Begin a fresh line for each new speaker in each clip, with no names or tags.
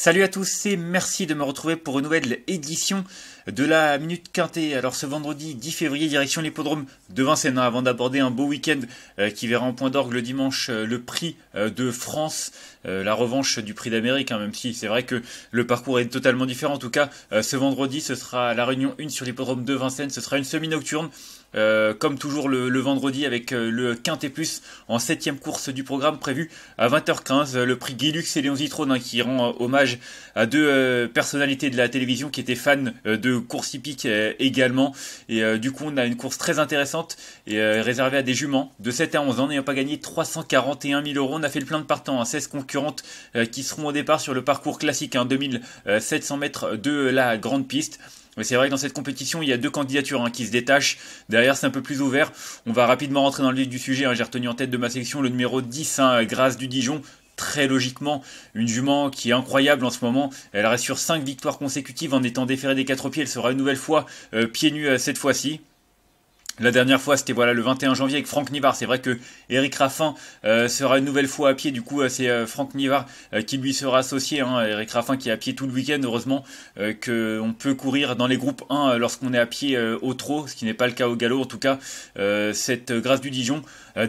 Salut à tous et merci de me retrouver pour une nouvelle édition de la Minute Quintée. Alors ce vendredi 10 février, direction l'hippodrome de Vincennes, hein, avant d'aborder un beau week-end euh, qui verra en point d'orgue le dimanche euh, le prix euh, de France, la revanche du prix d'Amérique, hein, même si c'est vrai que le parcours est totalement différent. En tout cas, ce vendredi, ce sera la réunion 1 sur l'hippodrome de Vincennes, ce sera une semi-nocturne euh, comme toujours le, vendredi avec euh, le Quintet Plus en septième course du programme prévu à 20h15. le prix Guilux et Léon Zitrone hein, qui rend euh, hommage à deux personnalités de la télévision qui étaient fans de course hippique également. Et du coup on a une course très intéressante et réservée à des juments de 7 à 11 ans n'ayant pas gagné 341 000 euros. On a fait le plein de partants, à hein, 16 concurrentes qui seront au départ sur le parcours classique hein, 2700 mètres de la grande piste. Mais c'est vrai que dans cette compétition, il y a deux candidatures hein, qui se détachent. Derrière, c'est un peu plus ouvert. On va rapidement rentrer dans le vif du sujet. Hein. J'ai retenu en tête de ma section le numéro 10, hein, Grâce du Dijon, très logiquement une jument qui est incroyable en ce moment. Elle reste sur 5 victoires consécutives en étant déférée des quatre pieds. Elle sera une nouvelle fois euh, pieds nus euh, cette fois-ci. La dernière fois, c'était voilà le 21 janvier avec Franck Nivard. C'est vrai que Eric Raffin euh, sera une nouvelle fois à pied. Du coup, euh, c'est euh, Franck Nivard qui lui sera associé. Eric hein. Raffin qui est à pied tout le week-end. Heureusement que on peut courir dans les groupes 1 lorsqu'on est à pied au trot, ce qui n'est pas le cas au galop. En tout cas, cette grâce du Dijon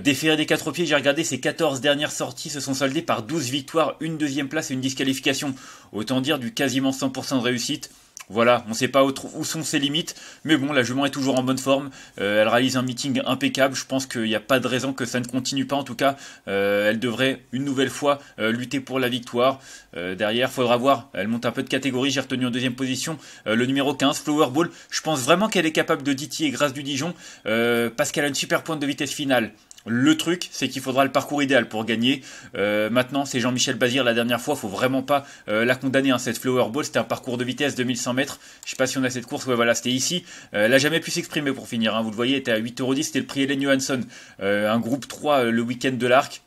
déféré des quatre pieds, j'ai regardé ses 14 dernières sorties se sont soldées par 12 victoires, une deuxième place et une disqualification. Autant dire du quasiment 100% de réussite. Voilà, on ne sait pas où, sont ses limites, mais bon, la jument est toujours en bonne forme. Euh, elle réalise un meeting impeccable. Je pense qu'il n'y a pas de raison que ça ne continue pas. En tout cas, euh, elle devrait une nouvelle fois euh, lutter pour la victoire. derrière, faudra voir. Elle monte un peu de catégorie. J'ai retenu en deuxième position le numéro 15, Flowerball. Je pense vraiment qu'elle est capable de et grâce du Dijon parce qu'elle a une super pointe de vitesse finale. Le truc, c'est qu'il faudra le parcours idéal pour gagner. Euh, maintenant, c'est Jean-Michel Bazir la dernière fois. Faut vraiment pas euh, la condamner. Hein, cette Flower Ball, c'était un parcours de vitesse, de 1100 mètres. Je sais pas si on a cette course. Ouais, voilà, c'était ici. Euh, elle a jamais pu s'exprimer pour finir. Hein. Vous le voyez, était à 8,10€. C'était le prix Hélène Johansson. un groupe 3 le week-end de l'Arc.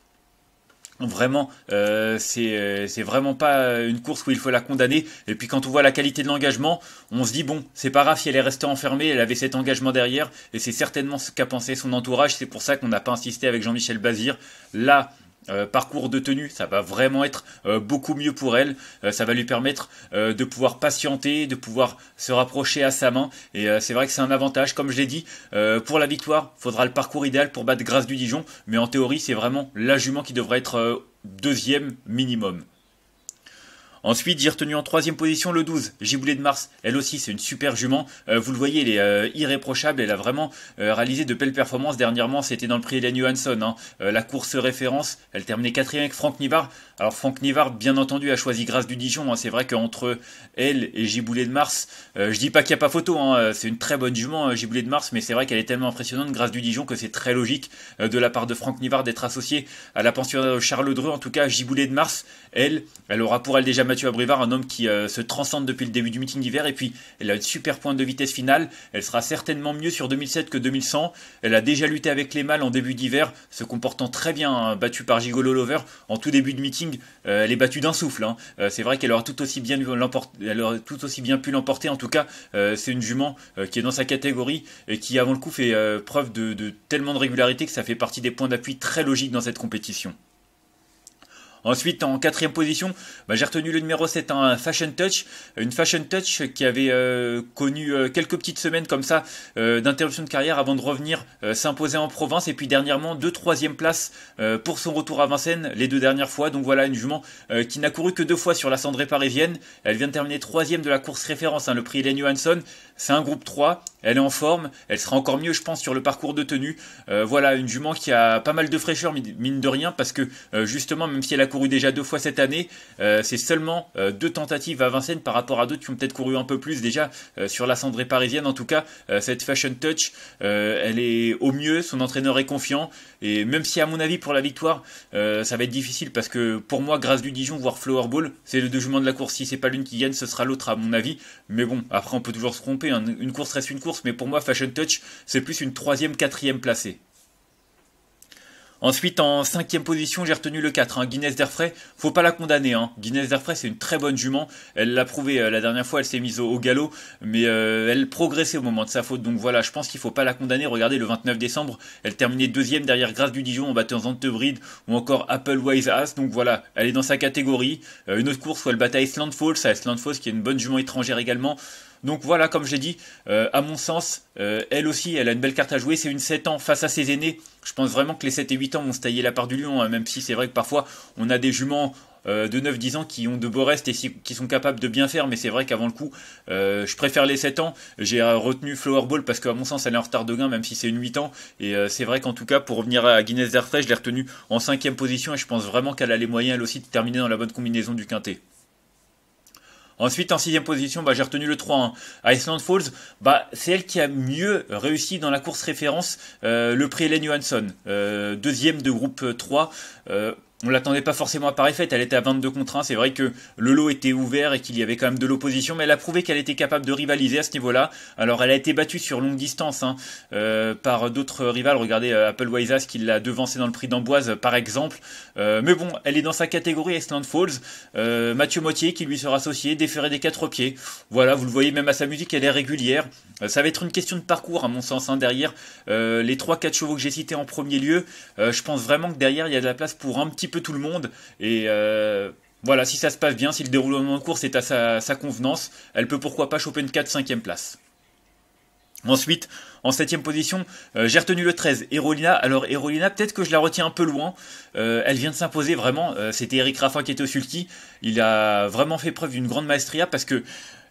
Vraiment, euh, euh, c'est vraiment pas euh, une course où il faut la condamner. Et puis quand on voit la qualité de l'engagement, on se dit bon, c'est pas grave si elle est restée enfermée, elle avait cet engagement derrière, et c'est certainement ce qu'a pensé son entourage. C'est pour ça qu'on n'a pas insisté avec Jean-Michel Bazir. Là, euh, parcours de tenue, ça va vraiment être euh, beaucoup mieux pour elle. Euh, ça va lui permettre de pouvoir patienter, de pouvoir se rapprocher à sa main. Et c'est vrai que c'est un avantage, comme je l'ai dit. pour la victoire, faudra le parcours idéal pour battre Grâce du Dijon. Mais en théorie, c'est vraiment la jument qui devrait être deuxième minimum. Ensuite, j'ai retenu en troisième position le 12, Giboulet de Mars. Elle aussi, c'est une super jument. Euh, vous le voyez, elle est euh, irréprochable. Elle a vraiment euh, réalisé de belles performances. Dernièrement, c'était dans le prix Hélène Johansson. Hein. la course référence, elle terminait quatrième avec Franck Nivard. Alors, Franck Nivard, bien entendu, a choisi Grâce du Dijon. Hein. C'est vrai qu'entre elle et Giboulet de Mars, je dis pas qu'il n'y a pas photo. Hein. C'est une très bonne jument, Giboulet de Mars. Mais c'est vrai qu'elle est tellement impressionnante, Grâce du Dijon, que c'est très logique de la part de Franck Nivard d'être associé à la pension Charles Dreux. En tout cas, Giboulet de Mars, elle, elle aura pour elle déjà à Abrivard, un homme qui euh, se transcende depuis le début du meeting d'hiver. Et puis, elle a une super pointe de vitesse finale. Elle sera certainement mieux sur 2007 que 2100. Elle a déjà lutté avec les mâles en début d'hiver, se comportant très bien, hein, battue par Gigolo Lover. En tout début de meeting, euh, elle est battue d'un souffle. Hein. Euh, c'est vrai qu'elle aura tout aussi bien, pu l'emporter. En tout cas, c'est une jument qui est dans sa catégorie et qui, avant le coup, fait preuve de, de tellement de régularité que ça fait partie des points d'appui très logiques dans cette compétition. Ensuite, en quatrième position, bah, j'ai retenu le numéro 7, un hein, Fashion Touch. Une Fashion Touch qui avait euh, connu euh, quelques petites semaines comme ça euh, d'interruption de carrière avant de revenir s'imposer en province. Et puis dernièrement, deux troisième places pour son retour à Vincennes les deux dernières fois. Donc voilà, une jument qui n'a couru que deux fois sur la cendrée parisienne. Elle vient de terminer troisième de la course référence, hein, le prix Lenny Johansson. C'est un groupe 3. Elle est en forme, elle sera encore mieux, je pense, sur le parcours de tenue. Euh, voilà, une jument qui a pas mal de fraîcheur, mine de rien, parce que euh, justement, même si elle a couru déjà deux fois cette année, euh, c'est seulement deux tentatives à Vincennes par rapport à d'autres qui ont peut-être couru un peu plus déjà sur la cendrée parisienne. En tout cas, cette Fashion Touch, elle est au mieux, son entraîneur est confiant, et même si à mon avis pour la victoire, ça va être difficile, parce que pour moi, Grâce du Dijon, voire Flower Ball, c'est le deux juments de la course. Si c'est pas l'une qui gagne, ce sera l'autre à mon avis. Mais bon, après on peut toujours se tromper. Hein. Une course reste une course mais pour moi, Fashion Touch, c'est plus une troisième, quatrième placée. Ensuite, en cinquième position, j'ai retenu le 4, hein, Guinness Faut pas la condamner. Hein. Guinness Derfrey c'est une très bonne jument. Elle l'a prouvé euh, la dernière fois, elle s'est mise au, galop, mais euh, elle progressait au moment de sa faute. Donc voilà, je pense qu'il faut pas la condamner. Regardez, le 29 décembre, elle terminait deuxième derrière Grâce du Dijon en battant Zantebride ou encore wise Ass. Donc voilà, elle est dans sa catégorie. Euh, une autre course où elle bat à Island Falls, à Island Falls qui est une bonne jument étrangère également. Donc voilà, comme j'ai dit, euh, à mon sens, euh, elle aussi, elle a une belle carte à jouer. C'est une 7 ans face à ses aînés. Je pense vraiment que les 7 et 8 ans vont se tailler la part du lion, hein, même si c'est vrai que parfois on a des juments euh, de 9-10 ans qui ont de beaux restes et qui sont capables de bien faire. Mais c'est vrai qu'avant le coup, je préfère les 7 ans. J'ai retenu Flower Ball parce qu'à mon sens, elle est en retard de gain, même si c'est une 8 ans. Et c'est vrai qu'en tout cas, pour revenir à Guinness d'Airfray, je l'ai retenue en 5 position et je pense vraiment qu'elle a les moyens, elle aussi, de terminer dans la bonne combinaison du quintet. Ensuite, en sixième position, bah, j'ai retenu le 3. à Iceland Falls, bah, c'est elle qui a mieux réussi dans la course référence euh, le prix Hélène Johansson. Euh, deuxième de groupe 3 on l'attendait pas forcément à Paris Fête, elle était à 22 contre 1, c'est vrai que le lot était ouvert et qu'il y avait quand même de l'opposition, mais elle a prouvé qu'elle était capable de rivaliser à ce niveau-là. Alors elle a été battue sur longue distance hein, euh, par d'autres rivales, regardez euh, Apple As qui l'a devancée dans le prix d'Amboise par exemple, euh, mais bon, elle est dans sa catégorie Iceland Falls, Mathieu Mottier qui lui sera associé, déféré des quatre pieds, voilà, vous le voyez même à sa musique, elle est régulière, ça va être une question de parcours à mon sens, hein, derrière les 3-4 chevaux que j'ai cités en premier lieu, je pense vraiment que derrière il y a de la place pour un petit peu tout le monde. Et euh, voilà, si ça se passe bien, si le déroulement de course est à sa, convenance, elle peut pourquoi pas choper une 4 5 place. Ensuite, en septième position, euh, j'ai retenu le 13, Erolina. Alors Erolina, peut-être que je la retiens un peu loin. Euh, elle vient de s'imposer vraiment. C'était Eric Rafa qui était au sulky. Il a vraiment fait preuve d'une grande maestria parce que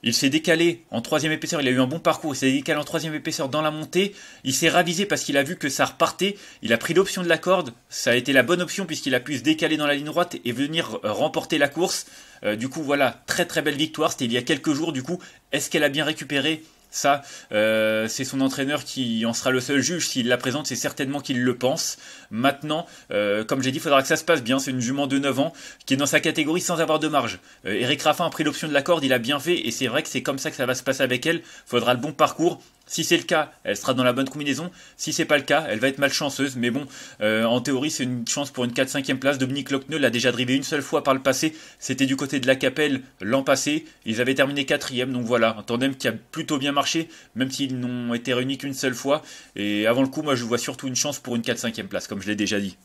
il s'est décalé en troisième épaisseur, il a eu un bon parcours, il s'est décalé en troisième épaisseur dans la montée, il s'est ravisé parce qu'il a vu que ça repartait, il a pris l'option de la corde, ça a été la bonne option puisqu'il a pu se décaler dans la ligne droite et venir euh, remporter la course. Euh, du coup voilà, très très belle victoire, c'était il y a quelques jours du coup, est-ce qu'elle a bien récupéré ça, euh, c'est son entraîneur qui en sera le seul juge. S'il la présente, c'est certainement qu'il le pense. Maintenant, euh, comme j'ai dit, il faudra que ça se passe bien. C'est une jument de 9 ans qui est dans sa catégorie sans avoir de marge. Euh, Eric Raffin a pris l'option de la corde, il a bien fait, et c'est vrai que c'est comme ça que ça va se passer avec elle. Faudra le bon parcours si c'est le cas, elle sera dans la bonne combinaison. Si c'est pas le cas, elle va être malchanceuse. Mais bon, euh, en théorie, c'est une chance pour une 4-5e place. Dominique Lockneux l'a déjà drivé une seule fois par le passé. C'était du côté de la Capelle l'an passé. Ils avaient terminé 4 Donc voilà, un tandem qui a plutôt bien marché, même s'ils n'ont été réunis qu'une seule fois. Et avant le coup, moi, je vois surtout une chance pour une 4-5e place, comme je l'ai déjà dit.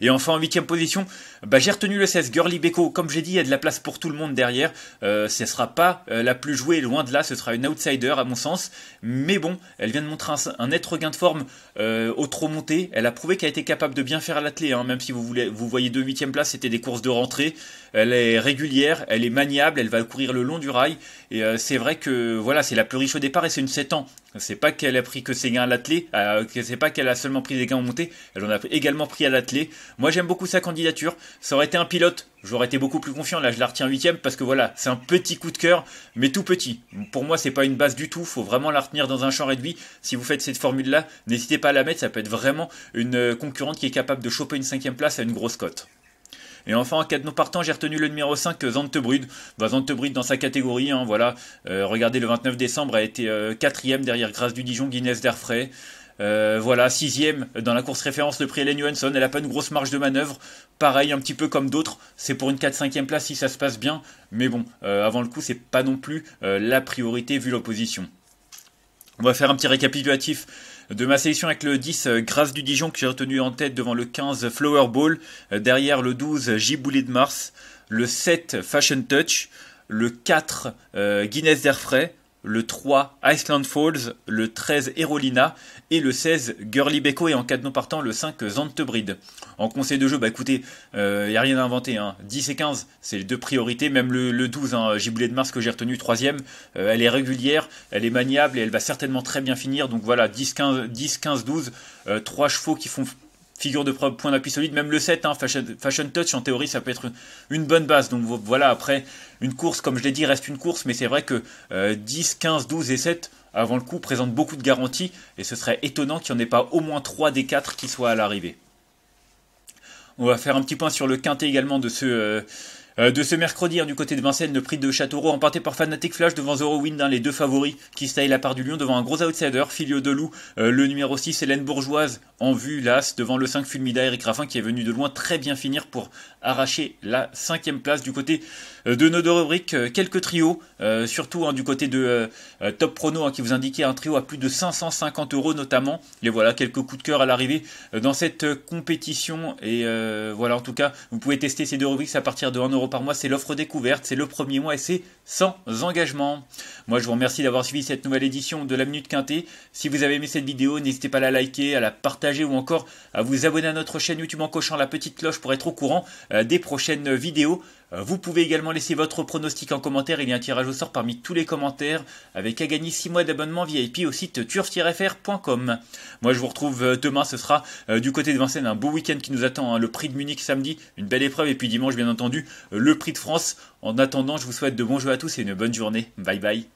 Et enfin en huitième position, bah, j'ai retenu le 16, Girly Beko. Comme j'ai dit, il y a de la place pour tout le monde derrière. Euh, ce ne sera pas euh, la plus jouée, loin de là, ce sera une outsider à mon sens. Mais bon, elle vient de montrer un, être net regain de forme euh, au trop monté. Elle a prouvé qu'elle était capable de bien faire à hein, même si vous, voulez, vous voyez deux huitièmes places, c'était des courses de rentrée. Elle est régulière, elle est maniable, elle va courir le long du rail. Et euh, c'est vrai que voilà, c'est la plus riche au départ et c'est une 7 ans. C'est pas qu'elle a pris que ses gains à l'athlé, euh, c'est pas qu'elle a seulement pris des gains en montée, elle en a également pris à l'athlé. Moi j'aime beaucoup sa candidature, ça aurait été un pilote, j'aurais été beaucoup plus confiant, là je la retiens huitième parce que voilà, c'est un petit coup de cœur, mais tout petit. Pour moi c'est pas une base du tout, faut vraiment la retenir dans un champ réduit. Si vous faites cette formule là, n'hésitez pas à la mettre, ça peut être vraiment une euh, concurrente qui est capable de choper une cinquième place à une grosse cote. Et enfin, en de nos partant, j'ai retenu le numéro 5, euh, Zantebrud. Bah, Zantebrud dans sa catégorie, hein, voilà. Euh, regardez, le 29 décembre a été euh, quatrième derrière Grâce du Dijon, Guinness d'Airfray. voilà, sixième dans la course référence, de prix Hélène Johansson. Elle n'a pas une grosse marge de manœuvre. Pareil, un petit peu comme d'autres. C'est pour une 4-5e place si ça se passe bien. Mais bon, avant le coup, c'est pas non plus la priorité vu l'opposition. On va faire un petit récapitulatif de ma sélection avec le 10 euh, Grâce du Dijon que j'ai retenu en tête devant le 15 Flower Bowl, euh, derrière le 12 Giboulé de Mars, le 7 Fashion Touch, le 4 euh, Guinness Guinness Frais, le 3 Iceland Falls, le 13 Erolina et le 16 Beko. et en cas partant le 5 Zantebride. En conseil de jeu, bah écoutez, il euh, n'y a rien à inventer. 10 hein. et 15, c'est les deux priorités. Même le, 12, hein, Giboulet de Mars que j'ai retenu troisième, euh, elle est régulière, elle est maniable et elle va certainement très bien finir. Donc voilà, 10, 15, 10, 15 12, 3 chevaux qui font figure de point d'appui solide, même le 7, hein, fashion, touch en théorie ça peut être une bonne base. Donc voilà, après une course, comme je l'ai dit, reste une course, mais c'est vrai que 10, 15, 12 et 7 avant le coup présentent beaucoup de garanties et ce serait étonnant qu'il n'y en ait pas au moins 3 des 4 qui soient à l'arrivée. On va faire un petit point sur le quintet également de ce, euh, euh, de ce mercredi, hein, du côté de Vincennes, le prix de Châteauroux emporté par Fanatic Flash devant Zero Wind, hein, les deux favoris qui se la part du lion devant un gros outsider, Filio de euh, le numéro 6, Hélène Bourgeoise, en vue, l'As, devant le 5, Fulmida, Eric Raffin, qui est venu de loin très bien finir pour arracher la cinquième place du côté euh, de nos deux rubriques, euh, quelques trios, euh, surtout hein, du côté de Top Prono hein, qui vous indiquait un trio à plus de 550 euros notamment. Et voilà, quelques coups de cœur à l'arrivée dans cette compétition. Et voilà, en tout cas, vous pouvez tester ces deux rubriques à partir de 1 euro par mois. C'est l'offre découverte, c'est le premier mois et c'est sans engagement. Moi, je vous remercie d'avoir suivi cette nouvelle édition de la Minute Quintée. Si vous avez aimé cette vidéo, n'hésitez pas à la liker, à la partager ou encore à vous abonner à notre chaîne YouTube en cochant la petite cloche pour être au courant des prochaines vidéos. Euh, vous pouvez également laisser votre pronostic en commentaire. Il y a un tirage au sort parmi tous les commentaires avec à gagner 6 mois d'abonnement VIP au site turf-fr.com. Moi, je vous retrouve euh, demain. Ce sera euh, du côté de Vincennes un beau week-end qui nous attend. Hein. Le prix de Munich samedi, une belle épreuve. Et puis dimanche, bien entendu, le prix de France. En attendant, je vous souhaite de bons jeux à tous et une bonne journée. Bye bye.